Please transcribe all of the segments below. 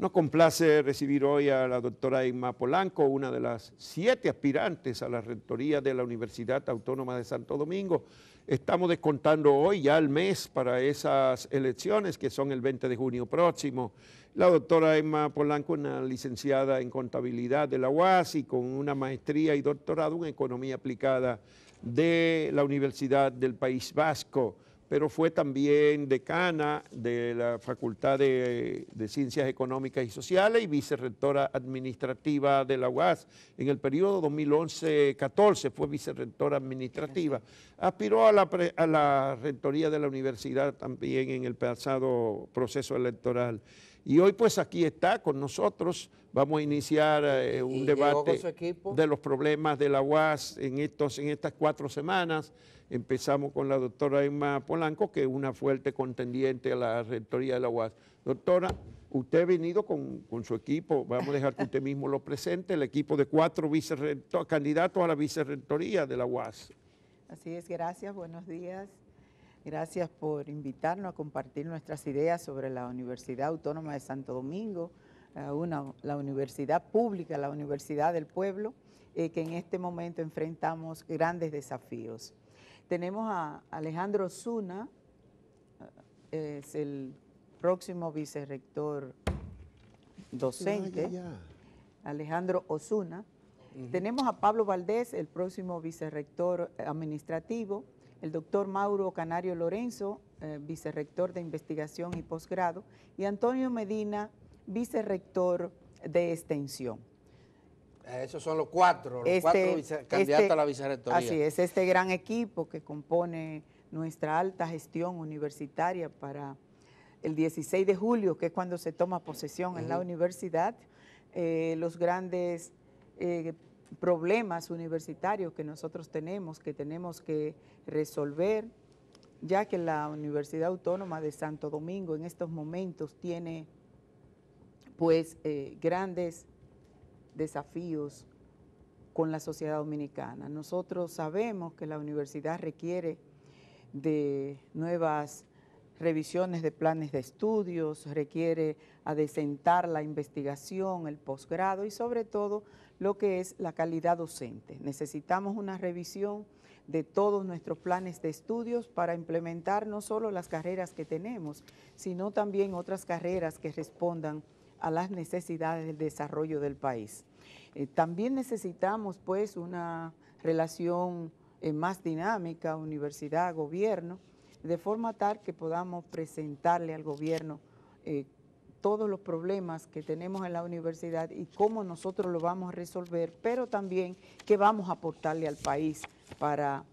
Nos complace recibir hoy a la doctora Emma Polanco, una de las siete aspirantes a la rectoría de la Universidad Autónoma de Santo Domingo. Estamos descontando hoy ya el mes para esas elecciones que son el 20 de junio próximo. La doctora Emma Polanco, una licenciada en contabilidad de la UAS y con una maestría y doctorado en economía aplicada de la Universidad del País Vasco pero fue también decana de la Facultad de, Ciencias Económicas y Sociales y vicerrectora administrativa de la UAS. En el periodo 2011-14 fue vicerrectora administrativa. Aspiró a la, rectoría de la universidad también en el pasado proceso electoral. Y hoy pues aquí está con nosotros, vamos a iniciar eh, un debate de los problemas de la UAS en, estos, en estas cuatro semanas. Empezamos con la doctora Emma Polanco, que es una fuerte contendiente a la rectoría de la UAS. Doctora, usted ha venido con, su equipo, vamos a dejar que usted mismo lo presente, el equipo de cuatro candidatos a la vicerrectoría de la UAS. Así es, gracias, buenos días. Gracias por invitarnos a compartir nuestras ideas sobre la Universidad Autónoma de Santo Domingo, una, la universidad pública, la universidad del pueblo, eh, que en este momento enfrentamos grandes desafíos. Tenemos a Alejandro Osuna, eh, es el próximo vicerrector docente, ah, Alejandro Osuna. Tenemos a Pablo Valdés, el próximo vicerrector eh, administrativo, el doctor Mauro Canario Lorenzo, eh, vicerrector de investigación y posgrado, y Antonio Medina, vicerrector de extensión. Eh, esos son los cuatro, los este cuatro este candidatos a la vicerrectoría. Así es, este gran equipo que compone nuestra alta gestión universitaria para el 16 de julio, que es cuando se toma posesión en la universidad, eh, los grandes eh, problemas universitarios que nosotros tenemos, que tenemos que resolver, ya que la Universidad Autónoma de Santo Domingo en estos momentos tiene pues grandes desafíos con la sociedad dominicana. Nosotros sabemos que la universidad requiere de nuevas revisiones de planes de estudios, requiere adecentar la investigación, el posgrado y sobre todo lo que es la calidad docente. Necesitamos una revisión de todos nuestros planes de estudios para implementar no solo las carreras que tenemos, sino también otras carreras que respondan a las necesidades del desarrollo del país. Eh, también necesitamos pues una relación eh, más dinámica, universidad-gobierno, de forma tal que podamos presentarle al gobierno eh, todos los problemas que tenemos en la universidad y cómo nosotros lo vamos a resolver, pero también qué vamos a aportarle al país para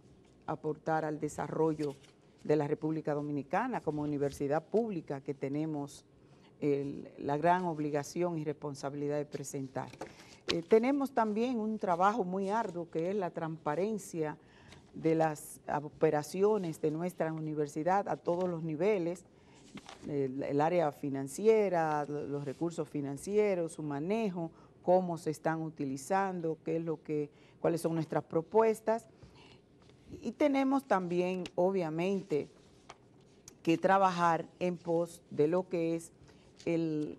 aportar al desarrollo de la República Dominicana como universidad pública que tenemos la gran obligación y responsabilidad de presentar. Eh, tenemos también un trabajo muy arduo que es la transparencia de las operaciones de nuestra universidad a todos los niveles, el, área financiera, los recursos financieros, su manejo, cómo se están utilizando, qué es lo que, cuáles son nuestras propuestas. Y tenemos también, obviamente, que trabajar en pos de lo que es el,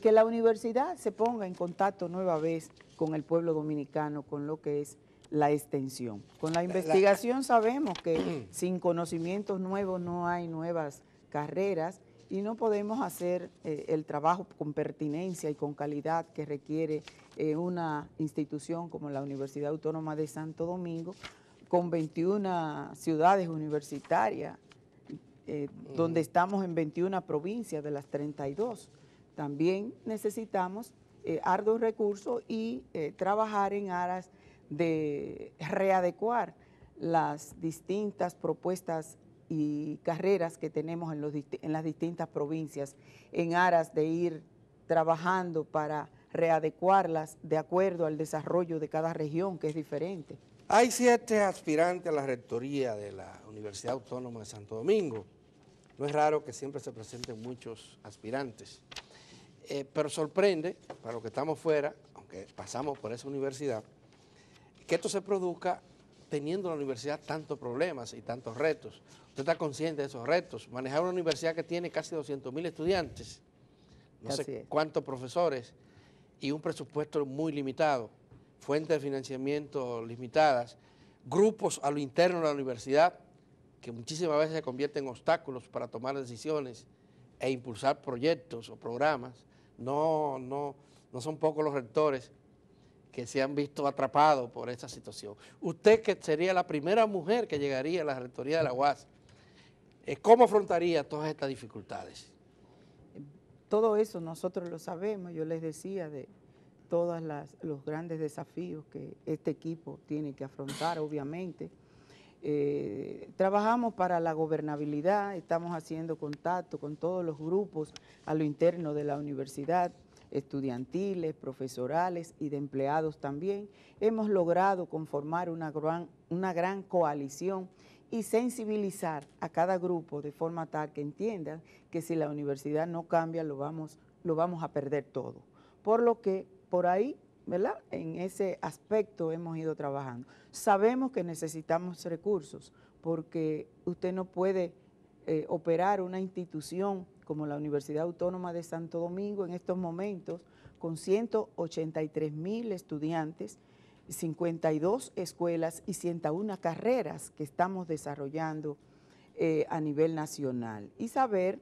que la universidad se ponga en contacto nueva vez con el pueblo dominicano, con lo que es la extensión. Con la investigación sabemos que sin conocimientos nuevos no hay nuevas carreras y no podemos hacer eh, el trabajo con pertinencia y con calidad que requiere eh, una institución como la Universidad Autónoma de Santo Domingo, con 21 ciudades universitarias, eh, donde estamos en 21 provincias de las 32. También necesitamos eh, arduos recursos y eh, trabajar en aras de readecuar las distintas propuestas y carreras que tenemos en las distintas provincias, en aras de ir trabajando para readecuarlas de acuerdo al desarrollo de cada región, que es diferente. Hay siete aspirantes a la rectoría de la Universidad Autónoma de Santo Domingo. No es raro que siempre se presenten muchos aspirantes. Eh, pero sorprende, para los que estamos fuera, aunque pasamos por esa universidad, que esto se produzca teniendo la universidad tantos problemas y tantos retos. Usted está consciente de esos retos. Manejar una universidad que tiene casi 200 mil estudiantes, no sé cuántos profesores y un presupuesto muy limitado, fuentes de financiamiento limitadas, grupos a lo interno de la universidad que muchísimas veces se convierten en obstáculos para tomar decisiones e impulsar proyectos o programas. No, no, no son pocos los rectores que se han visto atrapados por esa situación. Usted que sería la primera mujer que llegaría a la rectoría de la UAS, eh, ¿cómo afrontaría todas estas dificultades? Todo eso nosotros lo sabemos, yo les decía de todos los grandes desafíos que este equipo tiene que afrontar, obviamente. Eh, trabajamos para la gobernabilidad, estamos haciendo contacto con todos los grupos a lo interno de la universidad, estudiantiles, profesorales y de empleados también. Hemos logrado conformar una gran, una gran coalición y sensibilizar a cada grupo de forma tal que entiendan que si la universidad no cambia lo vamos, lo vamos a perder todo. Por lo que por ahí ¿verdad? En ese aspecto hemos ido trabajando. Sabemos que necesitamos recursos porque usted no puede eh, operar una institución como la Universidad Autónoma de Santo Domingo en estos momentos con 183 mil estudiantes, 52 escuelas y 101 carreras que estamos desarrollando eh, a nivel nacional. Y saber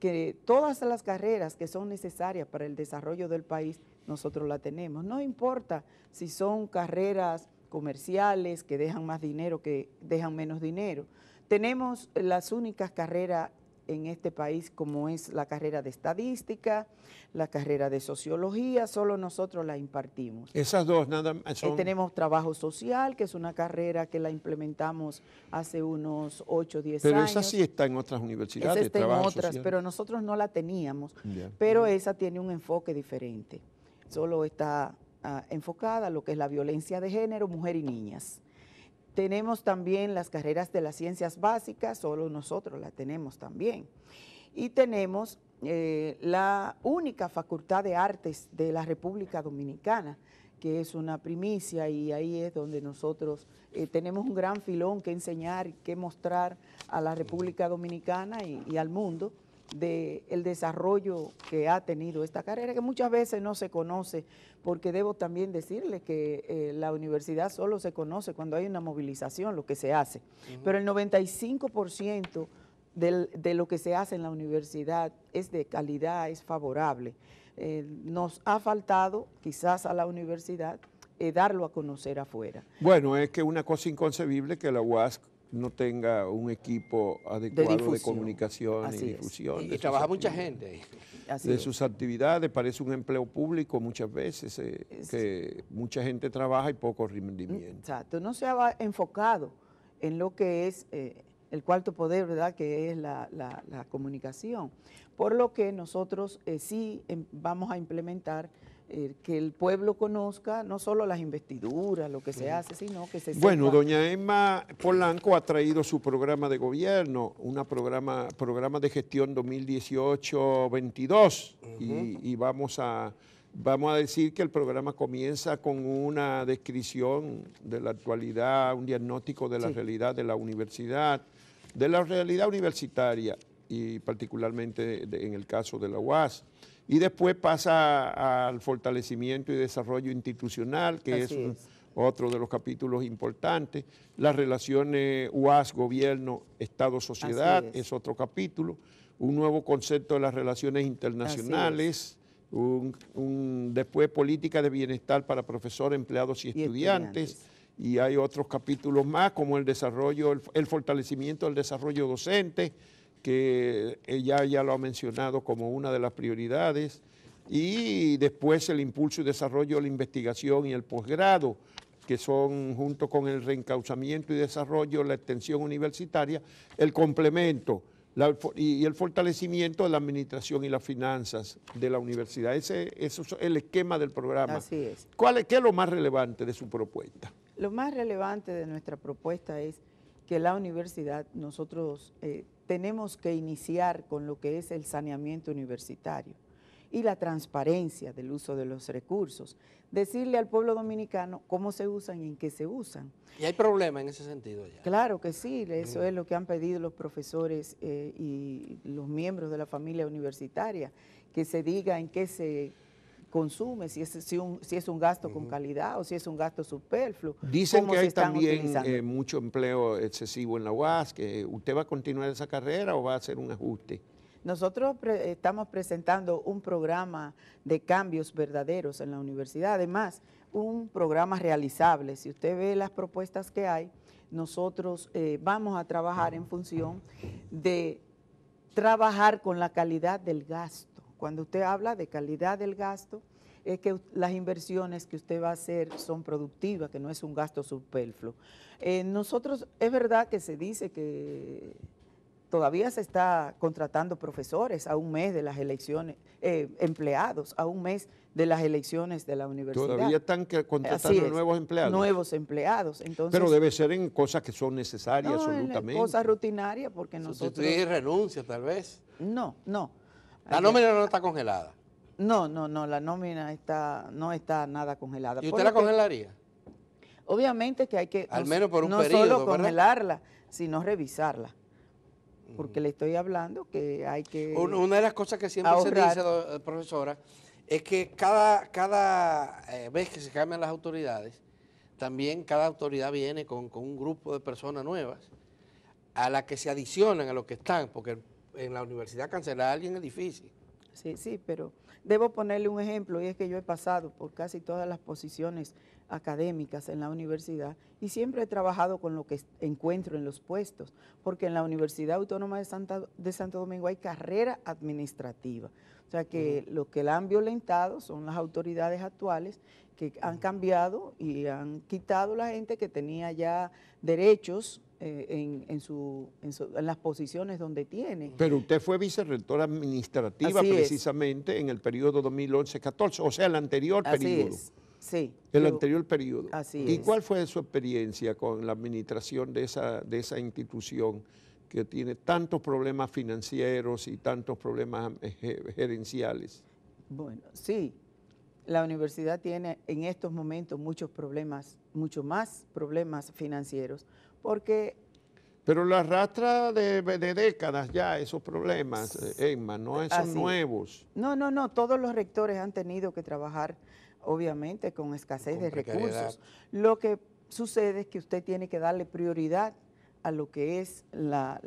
que todas las carreras que son necesarias para el desarrollo del país nosotros la tenemos. No importa si son carreras comerciales que dejan más dinero, que dejan menos dinero. Tenemos las únicas carreras en este país como es la carrera de estadística, la carrera de sociología, solo nosotros la impartimos. Esas dos nada más. Eh, son... tenemos trabajo social, que es una carrera que la implementamos hace unos 8, 10 años. Pero esa sí está en otras universidades. Esa está en otras, pero nosotros no la teníamos. Pero esa tiene un enfoque diferente solo está ah, enfocada a lo que es la violencia de género, mujer y niñas. Tenemos también las carreras de las ciencias básicas, solo nosotros la tenemos también. Y tenemos eh, la única facultad de artes de la República Dominicana, que es una primicia y ahí es donde nosotros eh, tenemos un gran filón que enseñar, que mostrar a la República Dominicana y al mundo del desarrollo que ha tenido esta carrera, que muchas veces no se conoce, porque debo también decirle que eh, la universidad solo se conoce cuando hay una movilización, lo que se hace. Pero el 95% ciento de lo que se hace en la universidad es de calidad, es favorable. Eh, nos ha faltado quizás a la universidad eh, darlo a conocer afuera. Bueno, es que una cosa inconcebible que la UASC, no tenga un equipo adecuado de, comunicación y difusión. Y, trabaja mucha gente. de sus actividades, parece un empleo público muchas veces, eh, que mucha gente trabaja y poco rendimiento. Exacto, no se ha enfocado en lo que es eh, el cuarto poder, ¿verdad?, que es la, comunicación. Por lo que nosotros eh, sí em, vamos a implementar eh, que el pueblo conozca no solo las investiduras, lo que se hace, sino que se Bueno, doña Emma Polanco ha traído su programa de gobierno, un programa, programa de gestión 2018-22 y, vamos a... Vamos a decir que el programa comienza con una descripción de la actualidad, un diagnóstico de la realidad de la universidad, de la realidad universitaria y particularmente en el caso de la UAS. Y después pasa al fortalecimiento y desarrollo institucional, que es, otro de los capítulos importantes. Las relaciones UAS, gobierno, Estado-sociedad es. otro capítulo. Un nuevo concepto de las relaciones internacionales. Un, después política de bienestar para profesores, empleados y, estudiantes. y hay otros capítulos más como el desarrollo, el, el, fortalecimiento del desarrollo docente, que ella ya lo ha mencionado como una de las prioridades, y después el impulso y desarrollo de la investigación y el posgrado, que son junto con el reencauzamiento y desarrollo, la extensión universitaria, el complemento y, el fortalecimiento de la administración y las finanzas de la universidad. Ese, es el esquema del programa. Así es. ¿Cuál ¿Qué es lo más relevante de su propuesta? Lo más relevante de nuestra propuesta es que la universidad, nosotros eh, tenemos que iniciar con lo que es el saneamiento universitario y la transparencia del uso de los recursos. Decirle al pueblo dominicano cómo se usan y en qué se usan. ¿Y hay problema en ese sentido ya? Claro que sí, eso mm. es lo que han pedido los profesores eh, y los miembros de la familia universitaria, que se diga en qué se consume, si es, si, un, si es un gasto con calidad o si es un gasto superfluo. Dicen que hay también eh, mucho empleo excesivo en la UAS, que usted va a continuar esa carrera o va a hacer un ajuste. Nosotros estamos presentando un programa de cambios verdaderos en la universidad, además un programa realizable. Si usted ve las propuestas que hay, nosotros eh, vamos a trabajar en función de trabajar con la calidad del gasto cuando usted habla de calidad del gasto, es que las inversiones que usted va a hacer son productivas, que no es un gasto superfluo. Eh, nosotros, es verdad que se dice que todavía se está contratando profesores a un mes de las elecciones, eh, empleados a un mes de las elecciones de la universidad. Todavía están contratando nuevos empleados. Nuevos empleados. Entonces, Pero debe ser en cosas que son necesarias no, absolutamente. En cosas rutinarias porque nosotros... Sustituir renuncia tal vez. No, no. La nómina no está congelada. No, no, no, la nómina está, no está nada congelada. ¿Y usted la congelaría? Obviamente que hay que, Al menos por un no solo congelarla, sino revisarla. Mm. Porque le estoy hablando que hay que Una, de las cosas que siempre se dice, eh, profesora, es que cada, cada eh, vez que se cambian las autoridades, también cada autoridad viene con, con un grupo de personas nuevas a las que se adicionan a los que están, porque en la universidad cancelar a alguien es difícil. Sí, sí, pero debo ponerle un ejemplo y es que yo he pasado por casi todas las posiciones académicas en la universidad y siempre he trabajado con lo que encuentro en los puestos, porque en la Universidad Autónoma de, Santa, de Santo Domingo hay carrera administrativa. O sea que lo que la han violentado son las autoridades actuales que han cambiado y han quitado la gente que tenía ya derechos eh, en, las posiciones donde tiene. Pero usted fue vicerrectora administrativa precisamente en el periodo 2011-14, o sea, el anterior Así Es. Sí. El anterior periodo. Así ¿Y cuál fue su experiencia con la administración de esa, de esa institución que tiene tantos problemas financieros y tantos problemas eh, gerenciales? Bueno, sí. La universidad tiene en estos momentos muchos problemas, mucho más problemas financieros, porque... Pero la arrastra de, décadas ya esos problemas, eh, Emma, no esos nuevos. No, no, no, todos los rectores han tenido que trabajar, obviamente, con escasez de recursos. Lo que sucede es que usted tiene que darle prioridad a lo que es la,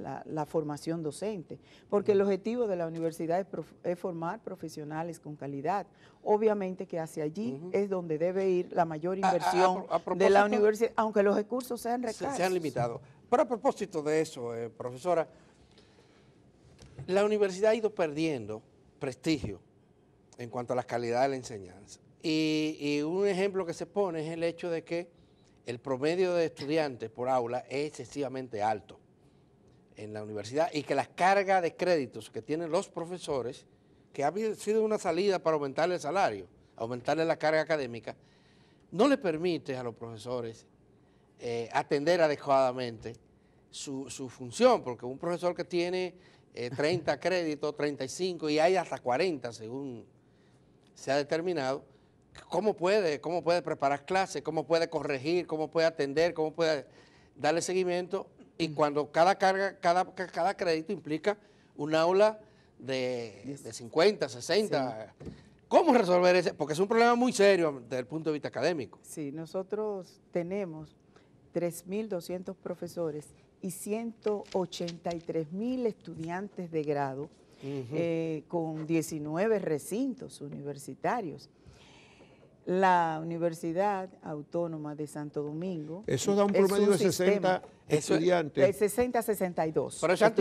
formación docente, porque el objetivo de la universidad es, formar profesionales con calidad. Obviamente que hacia allí es donde debe ir la mayor inversión de la universidad, aunque los recursos sean recargos. Se, han Pero a propósito de eso, eh, profesora, la universidad ha ido perdiendo prestigio en cuanto a la calidad de la enseñanza. y un ejemplo que se pone es el hecho de que el promedio de estudiantes por aula es excesivamente alto en la universidad y que la carga de créditos que tienen los profesores, que ha sido una salida para aumentar el salario, aumentarle la carga académica, no le permite a los profesores eh, atender adecuadamente su, función, porque un profesor que tiene 30 eh, créditos, 35 y hay hasta 40 según se ha determinado, cómo puede, cómo puede preparar clases, cómo puede corregir, cómo puede atender, cómo puede darle seguimiento. Y mm. cuando cada carga, cada, crédito implica un aula de, 50, 60. ¿Cómo resolver ese? Porque es un problema muy serio desde el punto de vista académico. Sí, nosotros tenemos 3.200 profesores y 183.000 estudiantes de grado eh, con 19 recintos universitarios la Universidad Autónoma de Santo Domingo. Eso da un promedio de 60 estudiantes. De 60 a 62. Pero eso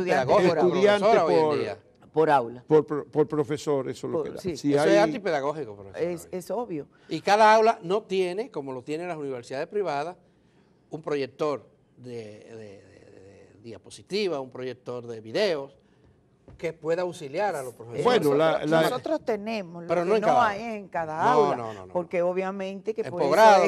por, aula. Por, profesor, eso es lo que da. Sí. eso es antipedagógico, profesor. Es, obvio. Y cada aula no tiene, como lo tienen las universidades privadas, un proyector de, diapositivas, un proyector de videos, que pueda auxiliar a los profesores. Bueno, nosotros, tenemos, pero no, hay en cada aula, porque obviamente que, es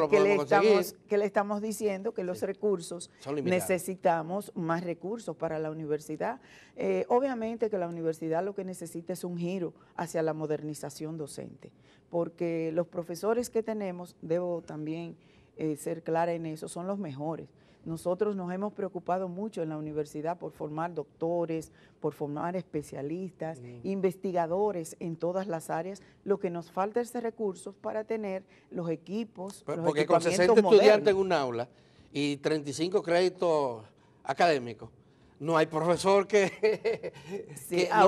que, le estamos, que le estamos diciendo que los recursos, necesitamos más recursos para la universidad. Eh, obviamente que la universidad lo que necesita es un giro hacia la modernización docente, porque los profesores que tenemos, debo también eh, ser clara en eso, son los mejores nosotros nos hemos preocupado mucho en la universidad por formar doctores, por formar especialistas, mm. investigadores en todas las áreas. Lo que nos falta es recursos para tener los equipos. porque con 60 estudiantes en un aula y 35 créditos académicos, no hay profesor que,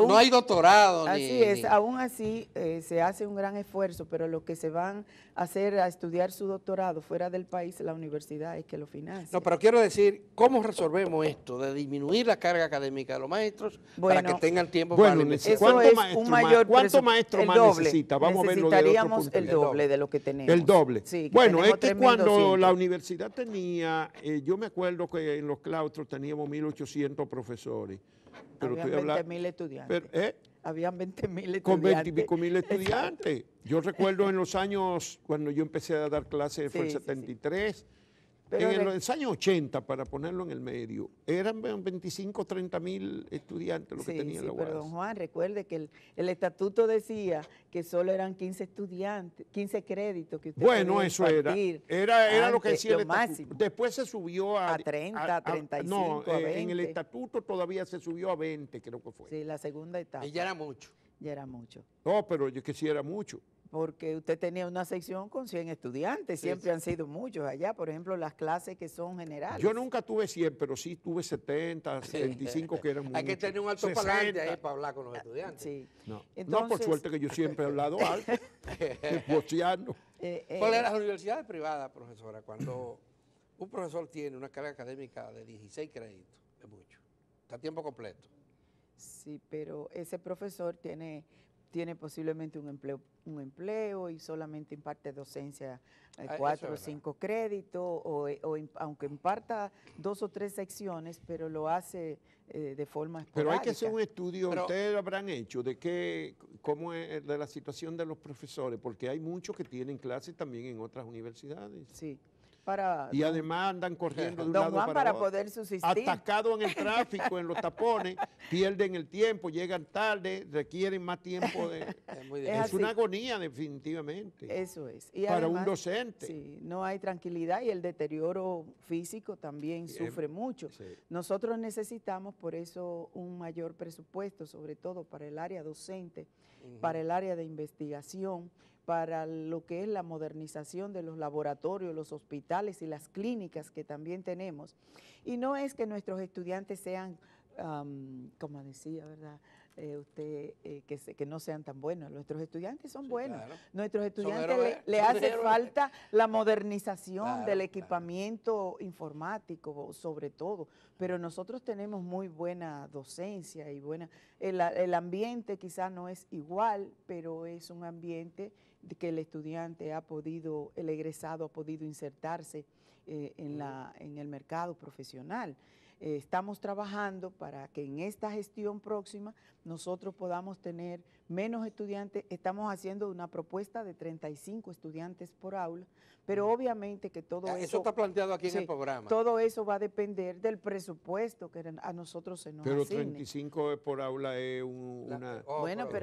no hay doctorado. Así es, aún así eh, se hace un gran esfuerzo, pero lo que se van a hacer a estudiar su doctorado fuera del país, la universidad es que lo financia. No, pero quiero decir, ¿cómo resolvemos esto de disminuir la carga académica de los maestros para que tengan tiempo bueno, para eso ¿Cuánto es un mayor ¿Cuánto maestro más necesita? Vamos a el doble de lo que tenemos. El doble. Sí, bueno, es que cuando la universidad tenía, eh, yo me acuerdo que en los claustros teníamos 1800 profesores. Pero Habían 20 mil estudiantes. ¿eh? Habían 20.000 estudiantes. Con 20 mil estudiantes. Yo recuerdo en los años, cuando yo empecé a dar clases, fue el 73, en los años 80, para ponerlo en el medio, eran 25, 30 mil estudiantes lo que tenía la UAS. Pero don Juan, recuerde que el, estatuto decía que solo eran 15 estudiantes, 15 créditos que usted Bueno, eso era. Era, lo que decía el máximo. Después se subió a... A 30, a, 35, No, eh, en el estatuto todavía se subió a 20, creo que fue. Sí, la segunda etapa. Y ya era mucho. Ya era mucho. No, pero yo que sí era mucho porque usted tenía una sección con 100 estudiantes, siempre han sido muchos allá, por ejemplo, las clases que son generales. Yo nunca tuve 100, pero sí tuve 70, 75 que eran muchos. Hay que tener un alto palante ahí para hablar con los estudiantes. Sí. No. por suerte que yo siempre he hablado alto, bocheando. las eh, eh. ¿Cuál era la universidad privada, profesora? Cuando un profesor tiene una carga académica de 16 créditos, es mucho, está a tiempo completo. Sí, pero ese profesor tiene tiene posiblemente un empleo, un empleo y solamente imparte docencia eh, ah, cuatro o cinco créditos, o, eh, aunque imparta dos o tres secciones, pero lo hace eh, de forma esporádica. Pero hay que hacer un estudio, ustedes lo habrán hecho, de qué, cómo es de la situación de los profesores, porque hay muchos que tienen clases también en otras universidades. Sí y además andan corriendo de para, poder Atacado en el tráfico, en los tapones, pierden el tiempo, llegan tarde, requieren más tiempo. De, es, una agonía definitivamente. Eso es. para un docente. no hay tranquilidad y el deterioro físico también sufre mucho. Nosotros necesitamos por eso un mayor presupuesto, sobre todo para el área docente, para el área de investigación, para lo que es la modernización de los laboratorios, los hospitales y las clínicas que también tenemos. Y no es que nuestros estudiantes sean, como decía, ¿verdad?, eh, usted, eh, que, que, no sean tan buenos. Nuestros estudiantes son buenos. Nuestros estudiantes le, hace falta la modernización del equipamiento informático, sobre todo. Pero nosotros tenemos muy buena docencia y buena... El, el ambiente quizás no es igual, pero es un ambiente que el estudiante ha podido, el egresado ha podido insertarse eh, en, la, en el mercado profesional. Eh, estamos trabajando para que en esta gestión próxima nosotros podamos tener menos estudiantes. Estamos haciendo una propuesta de 35 estudiantes por aula, pero obviamente que todo ah, eso... está planteado aquí en el programa. Todo eso va a depender del presupuesto que a nosotros se nos Pero 35 por aula es una...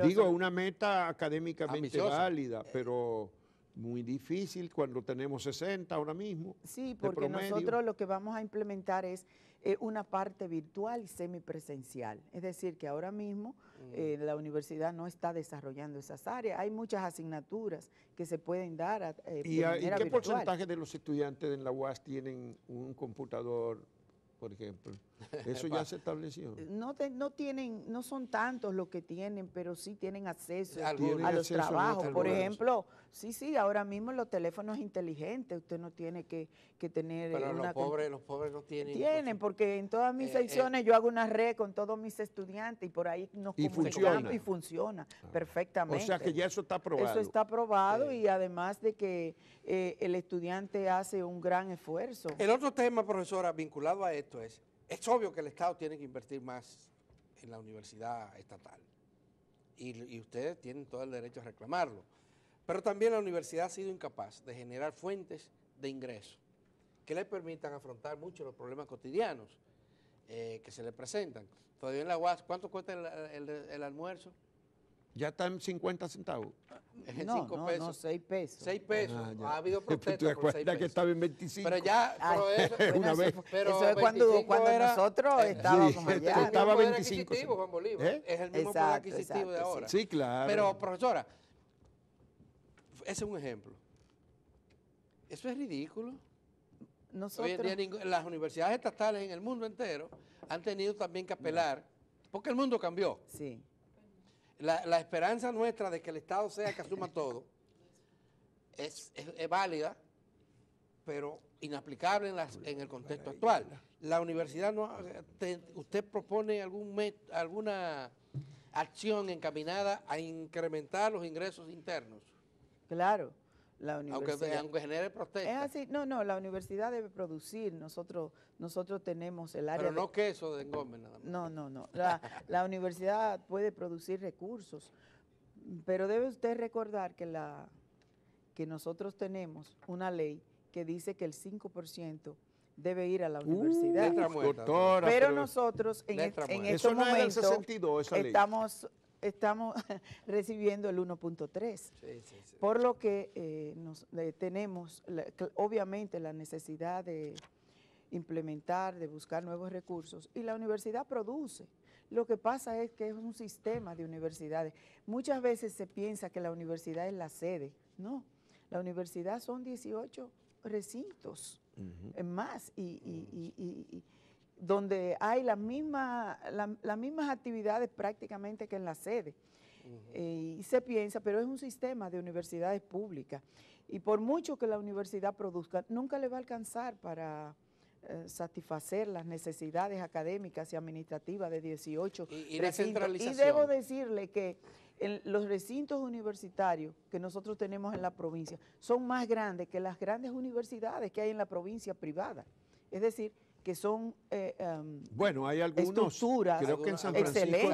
digo, una meta académicamente válida, pero eh, muy difícil cuando tenemos 60 ahora mismo. Sí, porque nosotros lo que vamos a implementar es eh, una parte virtual y semipresencial. Es decir, que ahora mismo mm. eh, la universidad no está desarrollando esas áreas. Hay muchas asignaturas que se pueden dar. Eh, a, ¿Y, qué porcentaje de los estudiantes en la UAS tienen un computador, por ejemplo? ¿Eso ya se estableció? Eh, no, no, tienen, no son tantos los que tienen, pero sí tienen acceso a los trabajos. Por ejemplo, sí, sí, ahora mismo los teléfonos inteligentes, usted no tiene que, que tener... Pero eh, los, pobres, los pobres no tienen... Tienen, porque en todas mis eh, secciones yo hago una red con todos mis estudiantes y por ahí nos y y funciona ah. perfectamente. O sea que ya eso está probado Eso está probado y además de que el estudiante hace un gran esfuerzo. El otro tema, profesora, vinculado a esto es es obvio que el Estado tiene que invertir más en la universidad estatal y, ustedes tienen todo el derecho a reclamarlo. Pero también la universidad ha sido incapaz de generar fuentes de ingreso que le permitan afrontar muchos los problemas cotidianos eh, que se le presentan. Todavía en la UAS, ¿cuánto cuesta el almuerzo? Ya está en 50 centavos. Ah, no, cinco no, pesos. no, 6 pesos. 6 pesos. Ah, ha habido protestas 6 pesos. que estaba en 25. Pero ya, ah, pero eso, una vez. Pero eso es cuando, cuando nosotros estábamos sí, allá. Estaba 25. Es Juan Bolívar. ¿Eh? Es el mismo poder adquisitivo de ahora. Sí, claro. Pero, profesora, ese es un ejemplo. Eso es ridículo. Nosotros... Hoy en día, las universidades estatales en el mundo entero han tenido también que apelar, porque el mundo cambió. Sí la, la esperanza nuestra de que el Estado sea que asuma todo es, válida, pero inaplicable en, las, en, el contexto actual. La universidad, no, ¿usted propone algún alguna acción encaminada a incrementar los ingresos internos? Claro. Aunque, genere protesta. Es así, no, no, la universidad debe producir, nosotros nosotros tenemos el área... Pero no queso de engome nada más. No, no, no, la, universidad puede producir recursos, pero debe usted recordar que, la, que nosotros tenemos una ley que dice que el 5% debe ir a la uh, universidad. pero, nosotros en, en estos estamos estamos recibiendo el 1.3, por lo que eh, nos, eh, tenemos obviamente la necesidad de implementar, de buscar nuevos recursos, y la universidad produce. Lo que pasa es que es un sistema de universidades. Muchas veces se piensa que la universidad es la sede, no, la universidad son 18 recintos más y, y, donde hay las mismas, mismas actividades prácticamente que en la sede. Eh, y se piensa, pero es un sistema de universidades públicas. Y por mucho que la universidad produzca, nunca le va a alcanzar para eh, satisfacer las necesidades académicas y administrativas de 18 y, y Y debo decirle que los recintos universitarios que nosotros tenemos en la provincia son más grandes que las grandes universidades que hay en la provincia privada. Es decir, que son eh, em, bueno, hay algunos, estructuras creo que en San Francisco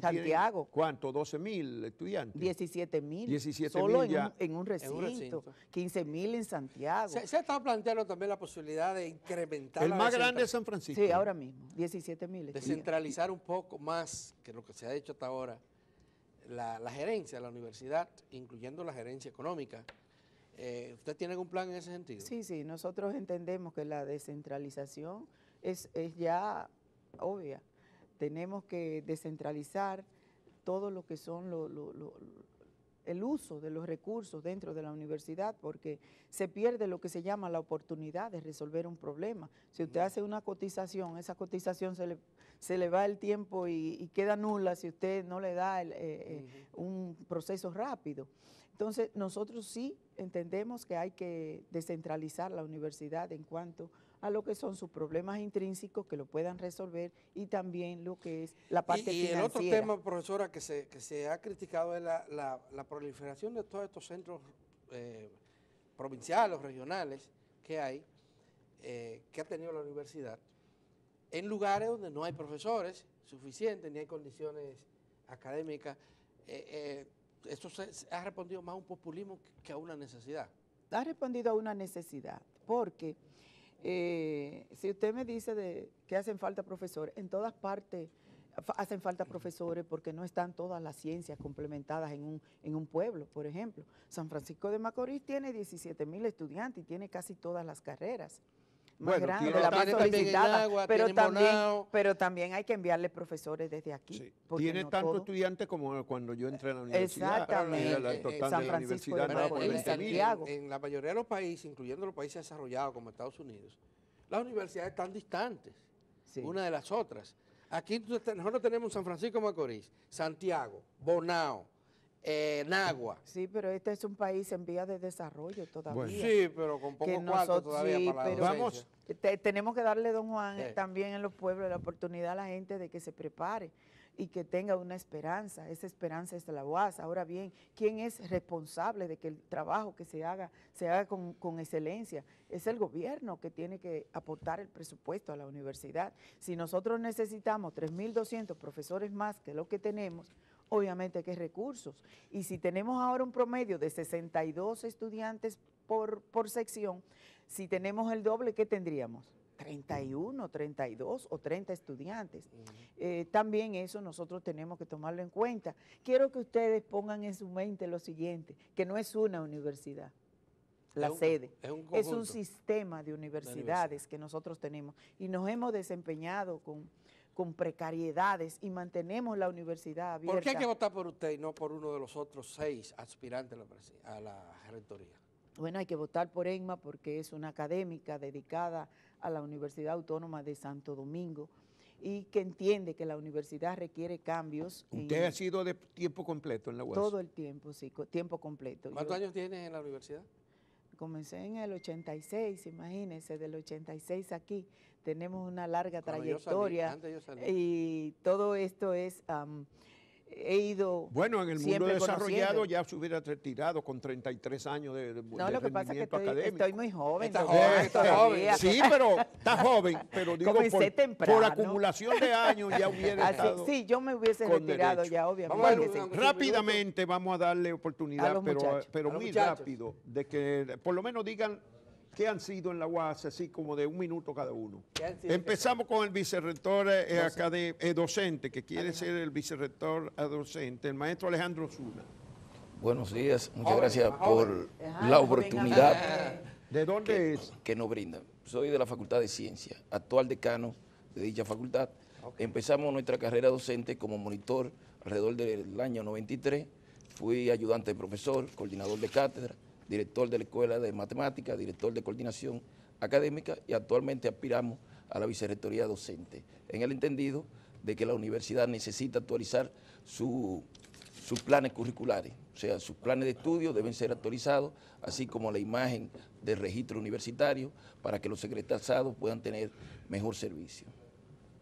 Santiago. ¿Cuánto? 12 mil estudiantes. 17 mil. solo en un, recinto, en 15 mil en Santiago. Se, se, está planteando también la posibilidad de incrementar. El más grande es San Francisco. Sí, ahora mismo, 17 mil. Descentralizar un poco más que lo que se ha hecho hasta ahora la, la gerencia de la universidad, incluyendo la gerencia económica, eh, ¿Usted tiene algún plan en ese sentido? Sí, sí, nosotros entendemos que la descentralización es, ya obvia. Tenemos que descentralizar todo lo que son lo, el uso de los recursos dentro de la universidad, porque se pierde lo que se llama la oportunidad de resolver un problema. Si usted hace una cotización, esa cotización se le, se le va el tiempo y, queda nula si usted no le da eh, eh, un proceso rápido. Entonces, nosotros sí entendemos que hay que descentralizar la universidad en cuanto a lo que son sus problemas intrínsecos que lo puedan resolver y también lo que es la parte y, y el otro tema, profesora, que se, ha criticado es la, la, proliferación de todos estos centros eh, provinciales provinciales, regionales que hay, eh, que ha tenido la universidad, en lugares donde no hay profesores suficientes ni hay condiciones académicas. Eh, esto se, ha respondido más a un populismo que, a una necesidad. Ha respondido a una necesidad, porque eh, si usted me dice que hacen falta profesores, en todas partes hacen falta profesores porque no están todas las ciencias complementadas en un, en un pueblo, por ejemplo. San Francisco de Macorís tiene 17 mil estudiantes y tiene casi todas las carreras bueno, tiene, la más solicitada, pero, también, pero también hay que enviarle profesores desde aquí. Tiene tantos tanto como cuando yo entré a la universidad. Exactamente. en, en la mayoría de los países, incluyendo los países desarrollados como Estados Unidos, las universidades están distantes una de las otras. Aquí nosotros tenemos San Francisco Macorís, Santiago, Bonao, eh, en agua. Sí, pero este es un país en vía de desarrollo todavía. Sí, pero con poco cuarto todavía Vamos. tenemos que darle, don Juan, también en los pueblos la oportunidad a la gente de que se prepare y que tenga una esperanza. Esa esperanza es la UAS. Ahora bien, ¿quién es responsable de que el trabajo que se haga se haga con, con, excelencia? Es el gobierno que tiene que aportar el presupuesto a la universidad. Si nosotros necesitamos 3.200 profesores más que lo que tenemos, obviamente que recursos. Y si tenemos ahora un promedio de 62 estudiantes por, por sección, si tenemos el doble, ¿qué tendríamos? 31, 32 o 30 estudiantes. Eh, también eso nosotros tenemos que tomarlo en cuenta. Quiero que ustedes pongan en su mente lo siguiente, que no es una universidad, la sede, es un, sistema de universidades que nosotros tenemos y nos hemos desempeñado con con precariedades y mantenemos la universidad abierta. ¿Por qué hay que votar por usted y no por uno de los otros seis aspirantes a la rectoría? Bueno, hay que votar por Emma porque es una académica dedicada a la Universidad Autónoma de Santo Domingo y que entiende que la universidad requiere cambios. ¿Usted ha sido de tiempo completo en la UAS? Todo el tiempo, sí, tiempo completo. ¿Cuántos años tiene en la universidad? comencé en el 86, imagínense, del 86 aquí, tenemos una larga trayectoria y todo esto es he ido. Bueno, en el mundo desarrollado ya se hubiera retirado con 33 años de, No, lo que pasa es que estoy, muy joven. Está joven, está joven. Sí, pero está joven, pero digo por, por acumulación de años ya hubiera Así, estado Sí, yo me hubiese retirado ya, obviamente. rápidamente vamos a darle oportunidad, pero, eh, muy rápido, de que por lo menos digan ¿Qué han sido en la UAS, así como de un minuto cada uno. Empezamos con el vicerrector eh, eh, docente, que quiere ser el vicerrector docente, el maestro Alejandro Zuna. Buenos días, muchas gracias por la oportunidad. ¿De dónde que, es? Que nos brinda. Soy de la Facultad de Ciencias, actual decano de dicha facultad. Empezamos nuestra carrera docente como monitor alrededor del año 93. Fui ayudante de profesor, coordinador de cátedra director de la Escuela de Matemáticas, director de Coordinación Académica y actualmente aspiramos a la vicerrectoría docente, en el entendido de que la universidad necesita actualizar sus planes curriculares, o sea, sus planes de estudio deben ser actualizados, así como la imagen del registro universitario, para que los secretarizados puedan tener mejor servicio.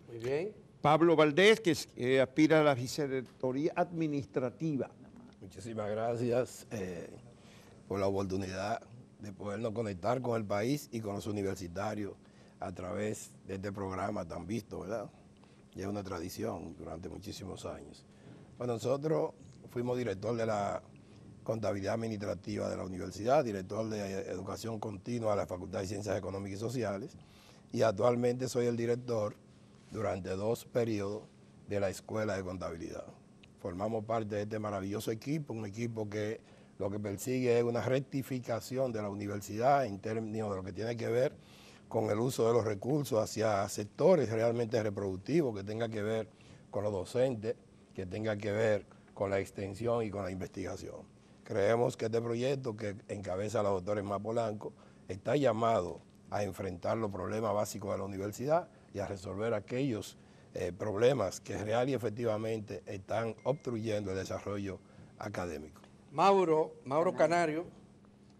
Muy bien. Pablo Valdés, que eh, aspira a la vicerrectoría administrativa. Muchísimas gracias. Eh, por la oportunidad de podernos conectar con el país y con los universitarios a través de este programa tan visto, ¿verdad? Y es una tradición durante muchísimos años. Bueno, pues nosotros fuimos director de la contabilidad administrativa de la universidad, director de educación continua de la Facultad de Ciencias Económicas y Sociales y actualmente soy el director durante dos periodos de la Escuela de Contabilidad. Formamos parte de este maravilloso equipo, un equipo que lo que persigue es una rectificación de la universidad en términos de lo que tiene que ver con el uso de los recursos hacia sectores realmente reproductivos, que tenga que ver con los docentes, que tenga que ver con la extensión y con la investigación. Creemos que este proyecto que encabeza la doctora Emma Polanco está llamado a enfrentar los problemas básicos de la universidad y a resolver aquellos eh, problemas que real y efectivamente están obstruyendo el desarrollo académico. Mauro, Mauro Canario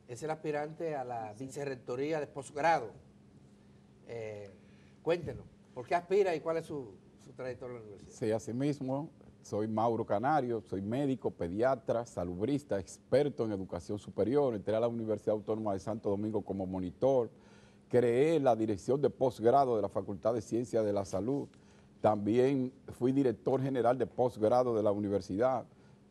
es el aspirante a la vicerrectoría de posgrado. Eh, cuéntenos, ¿por qué aspira y cuál es su, trayectoria en la universidad? Sí, así mismo, soy Mauro Canario, soy médico, pediatra, salubrista, experto en educación superior, entré a la Universidad Autónoma de Santo Domingo como monitor, creé la dirección de posgrado de la Facultad de Ciencias de la Salud, también fui director general de posgrado de la universidad,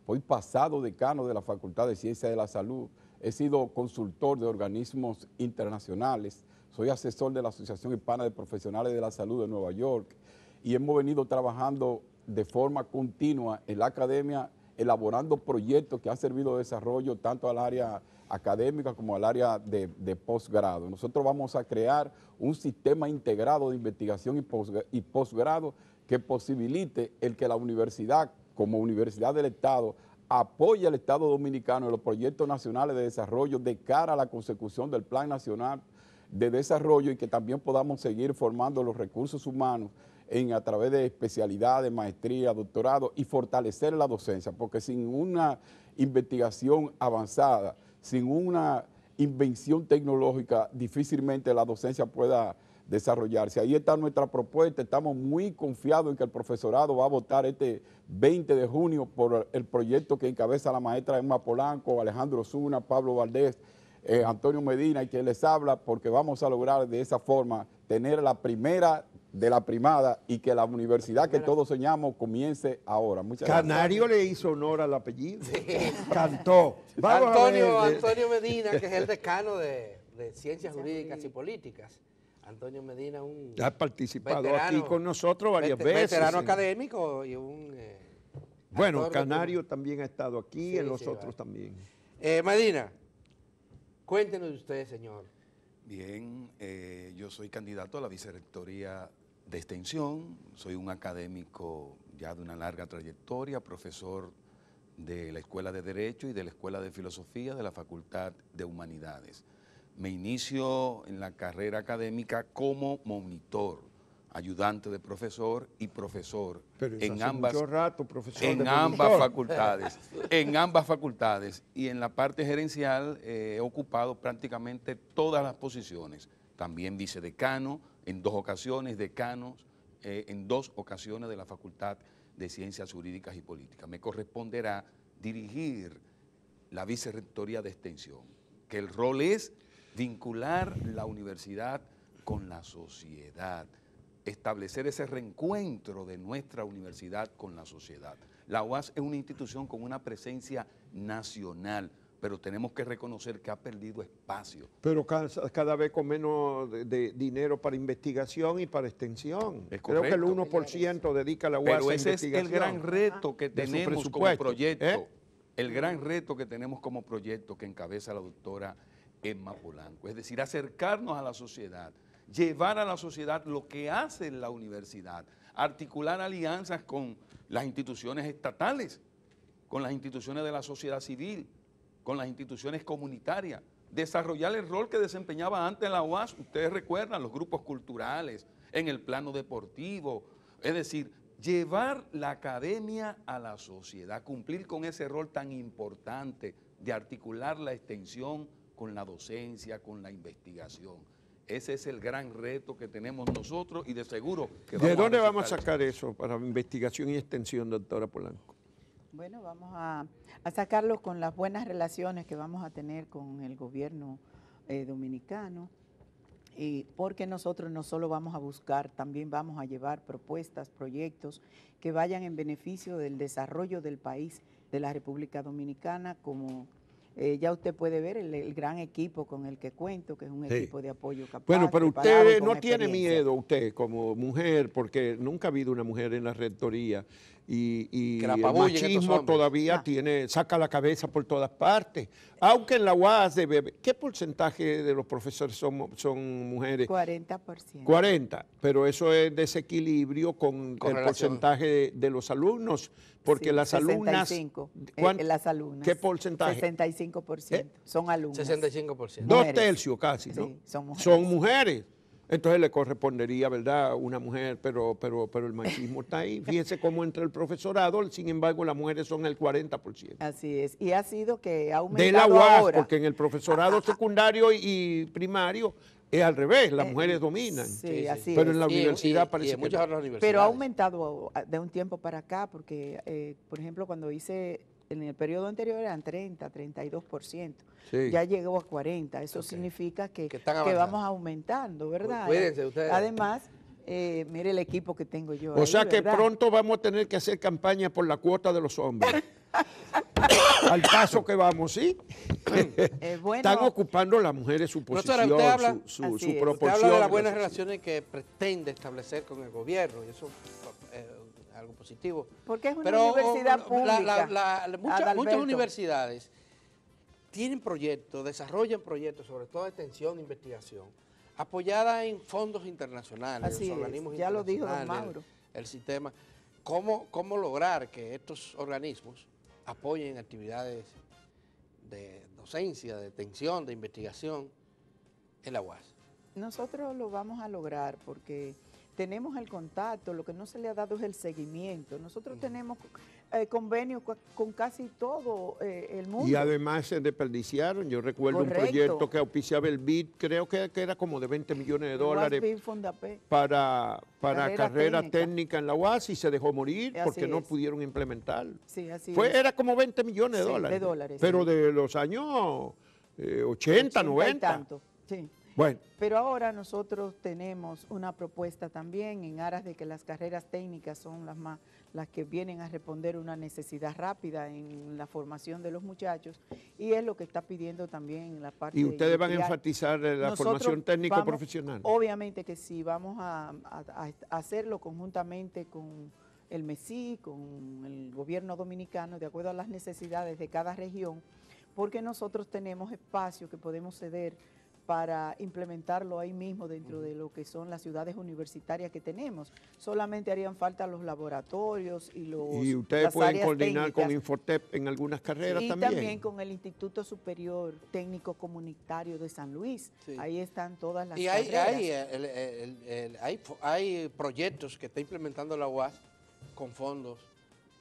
soy pasado decano de la Facultad de Ciencias de la Salud, he sido consultor de organismos internacionales, soy asesor de la Asociación Hispana de Profesionales de la Salud de Nueva York y hemos venido trabajando de forma continua en la academia, elaborando proyectos que han servido de desarrollo tanto al área académica como al área de, de posgrado. Nosotros vamos a crear un sistema integrado de investigación y posgrado que posibilite el que la universidad como Universidad del Estado, apoya al Estado Dominicano en los proyectos nacionales de desarrollo de cara a la consecución del Plan Nacional de Desarrollo y que también podamos seguir formando los recursos humanos en, a través de especialidades, maestría, doctorado y fortalecer la docencia, porque sin una investigación avanzada, sin una invención tecnológica, difícilmente la docencia pueda desarrollarse. Ahí está nuestra propuesta, estamos muy confiados en que el profesorado va a votar este 20 de junio por el proyecto que encabeza la maestra Emma Polanco, Alejandro Zuna, Pablo Valdés, eh, Antonio Medina y que les habla, porque vamos a lograr de esa forma tener la primera de la primada y que la universidad que todos soñamos comience ahora. Muchas Canario le hizo honor al apellido. Cantó. Antonio, eh, Antonio Medina, que es el decano de Ciencias Jurídicas y Políticas. Antonio Medina, un. Ha participado aquí con nosotros varias veces. Veterano académico y un. Eh, bueno, Canario también ha estado aquí, y en los también. Eh, Medina, cuéntenos de usted, señor. Bien, eh, yo soy candidato a la Vicerrectoría de extensión, soy un académico ya de una larga trayectoria, profesor de la Escuela de Derecho y de la Escuela de Filosofía de la Facultad de Humanidades me inicio en la carrera académica como monitor, ayudante de profesor y profesor Pero en ambas rato, profesor en ambas facultades, en ambas facultades y en la parte gerencial eh, he ocupado prácticamente todas las posiciones, también vicedecano en dos ocasiones, decanos eh, en dos ocasiones de la Facultad de Ciencias Jurídicas y Políticas. Me corresponderá dirigir la Vicerrectoría de Extensión, que el rol es vincular la universidad con la sociedad, establecer ese reencuentro de nuestra universidad con la sociedad. La UAS es una institución con una presencia nacional, pero tenemos que reconocer que ha perdido espacio. Pero cada, vez con menos de, dinero para investigación y para extensión. Creo que el 1% dedica la UAS a ese investigación. es el gran reto que ah, tenemos como proyecto. ¿eh? El gran reto que tenemos como proyecto que encabeza la doctora Emma Polanco. Es decir, acercarnos a la sociedad, llevar a la sociedad lo que hace la universidad, articular alianzas con las instituciones estatales, con las instituciones de la sociedad civil, con las instituciones comunitarias, desarrollar el rol que desempeñaba antes la UAS, ustedes recuerdan, los grupos culturales, en el plano deportivo, es decir, llevar la academia a la sociedad, cumplir con ese rol tan importante de articular la extensión con la docencia, con la investigación. Ese es el gran reto que tenemos nosotros y de seguro que vamos ¿De dónde vamos a sacar eso para investigación y extensión, doctora Polanco? Bueno, vamos a, sacarlo con las buenas relaciones que vamos a tener con el gobierno eh, dominicano, y porque nosotros no solo vamos a buscar, también vamos a llevar propuestas, proyectos que vayan en beneficio del desarrollo del país de la República Dominicana como eh, ya usted puede ver el, gran equipo con el que cuento, que es un equipo de apoyo capaz. Bueno, pero usted no tiene miedo, usted como mujer, porque nunca ha habido una mujer en la rectoría y, y el machismo todavía ah. tiene, saca la cabeza por todas partes. Aunque en la UAS bebé ¿qué porcentaje de los profesores son, son mujeres? 40%. 40, pero eso es desequilibrio con, el porcentaje de, los alumnos, porque las alumnas... Eh, las alumnas. ¿Qué porcentaje? 65% ¿Eh? son alumnas. 65%. Dos tercios casi, ¿no? son mujeres. Son mujeres. Entonces le correspondería, ¿verdad?, una mujer, pero, pero, pero el machismo está ahí. Fíjese cómo entra el profesorado, sin embargo, las mujeres son el 40%. Así es, y ha sido que ha aumentado De la UAS, porque en el profesorado secundario y primario es al revés, las eh, mujeres dominan. Sí, así es. Pero en la universidad parece que... Pero ha aumentado de un tiempo para acá, porque, eh, por ejemplo, cuando hice en el periodo anterior eran 30, 32%. Ya llegó a 40. Eso significa que, que, vamos aumentando, ¿verdad? cuídense ustedes. Además, eh, mire el equipo que tengo yo. O sea que pronto vamos a tener que hacer campaña por la cuota de los hombres. Al paso que vamos, ¿sí? Eh, están ocupando las mujeres su posición, su, proporción. Usted habla de las buenas relaciones que pretende establecer con el gobierno y eso algo positivo. Porque es una Pero, universidad um, pública. La, muchas universidades tienen proyectos, desarrollan proyectos, sobre todo de extensión de investigación, apoyada en fondos internacionales, Así organismos es, ya lo dijo Mauro. El, sistema. ¿Cómo, ¿Cómo lograr que estos organismos apoyen actividades de docencia, de extensión, de investigación en la UAS? Nosotros lo vamos a lograr porque tenemos el contacto, lo que no se le ha dado es el seguimiento. Nosotros tenemos eh, convenios con casi todo eh, el mundo. Y además se desperdiciaron. Yo recuerdo un proyecto que auspiciaba el BID, creo que, era como de 20 millones de dólares e. para, para carrera, técnica. en la UAS y se dejó morir porque no pudieron implementar. Sí, así Era como 20 millones de dólares. pero de los años 80, eh, 90. tanto. Sí. Bueno. Pero ahora nosotros tenemos una propuesta también en aras de que las carreras técnicas son las más las que vienen a responder una necesidad rápida en la formación de los muchachos y es lo que está pidiendo también la parte... ¿Y ustedes van a enfatizar la formación técnico-profesional? Obviamente que sí, vamos a, hacerlo conjuntamente con el MESI, con el gobierno dominicano, de acuerdo a las necesidades de cada región, porque nosotros tenemos espacio que podemos ceder para implementarlo ahí mismo dentro de lo que son las ciudades universitarias que tenemos. Solamente harían falta los laboratorios y los Y ustedes pueden coordinar con Infotep en algunas carreras también. Y también con el Instituto Superior Técnico Comunitario de San Luis. Ahí están todas las y Y hay, eh, hay, proyectos que está implementando la UAS con fondos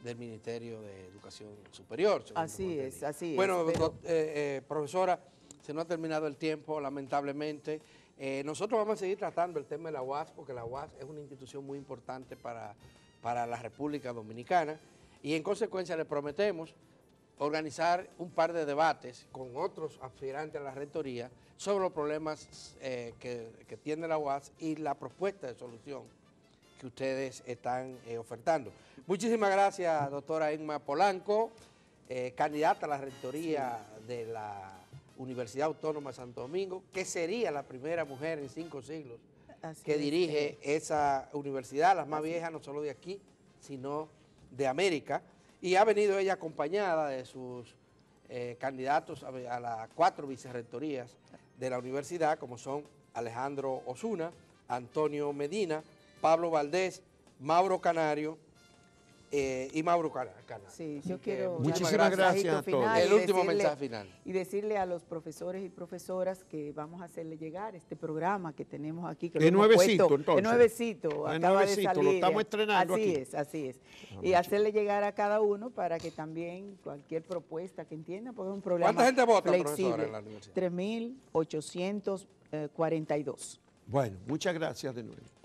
del Ministerio de Educación Superior. Así es, así es. Bueno, eh, eh, profesora... Se nos ha terminado el tiempo, lamentablemente. Eh, nosotros vamos a seguir tratando el tema de la UAS, porque la UAS es una institución muy importante para, para la República Dominicana. Y en consecuencia le prometemos organizar un par de debates con otros aspirantes a la rectoría sobre los problemas eh, que, tiene la UAS y la propuesta de solución que ustedes están eh, ofertando. Muchísimas gracias, doctora Inma Polanco, candidata a la rectoría de la Universidad Autónoma de Santo Domingo, que sería la primera mujer en cinco siglos que dirige esa universidad, la más vieja no solo de aquí, sino de América. Y ha venido ella acompañada de sus eh, candidatos a, a las cuatro vicerrectorías de la universidad, como son Alejandro Osuna, Antonio Medina, Pablo Valdés, Mauro Canario eh, y Mauro Cana. Sí, yo quiero muchísimas gracias a todos. El último mensaje final. Y decirle a los profesores y profesoras que vamos a hacerle llegar este programa que tenemos aquí. de nuevecito, entonces. De nuevecito, de acaba nuevecito, de salir. lo estamos estrenando Así es, así es. y hacerle llegar a cada uno para que también cualquier propuesta que entienda, porque es un problema ¿Cuánta gente vota, profesora en la universidad? 3.842. Eh, bueno, muchas gracias de nuevo.